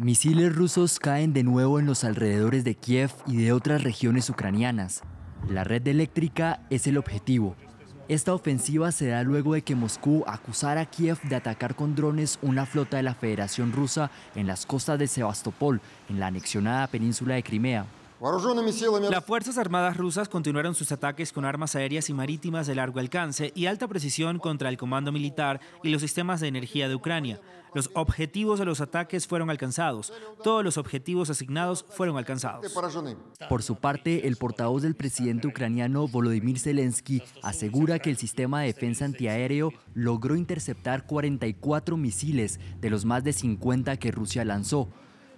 misiles rusos caen de nuevo en los alrededores de Kiev y de otras regiones ucranianas. La red eléctrica es el objetivo. Esta ofensiva se da luego de que Moscú acusara a Kiev de atacar con drones una flota de la Federación Rusa en las costas de Sebastopol, en la anexionada península de Crimea. Las Fuerzas Armadas rusas continuaron sus ataques con armas aéreas y marítimas de largo alcance y alta precisión contra el comando militar y los sistemas de energía de Ucrania. Los objetivos de los ataques fueron alcanzados. Todos los objetivos asignados fueron alcanzados. Este Por su parte, el portavoz del presidente ucraniano Volodymyr Zelensky asegura que el sistema de defensa antiaéreo logró interceptar 44 misiles de los más de 50 que Rusia lanzó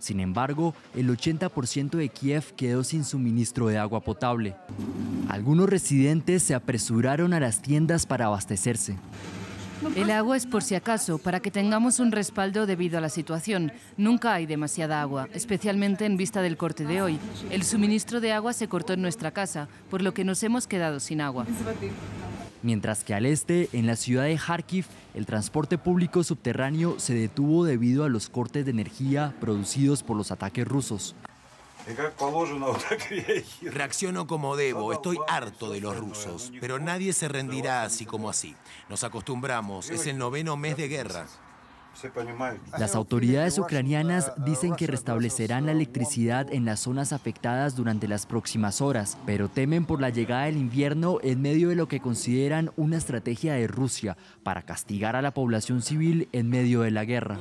sin embargo, el 80% de Kiev quedó sin suministro de agua potable. Algunos residentes se apresuraron a las tiendas para abastecerse. El agua es por si acaso, para que tengamos un respaldo debido a la situación. Nunca hay demasiada agua, especialmente en vista del corte de hoy. El suministro de agua se cortó en nuestra casa, por lo que nos hemos quedado sin agua mientras que al este, en la ciudad de Kharkiv, el transporte público subterráneo se detuvo debido a los cortes de energía producidos por los ataques rusos. Reacciono como debo, estoy harto de los rusos, pero nadie se rendirá así como así. Nos acostumbramos, es el noveno mes de guerra. Las autoridades ucranianas dicen que restablecerán la electricidad en las zonas afectadas durante las próximas horas, pero temen por la llegada del invierno en medio de lo que consideran una estrategia de Rusia para castigar a la población civil en medio de la guerra.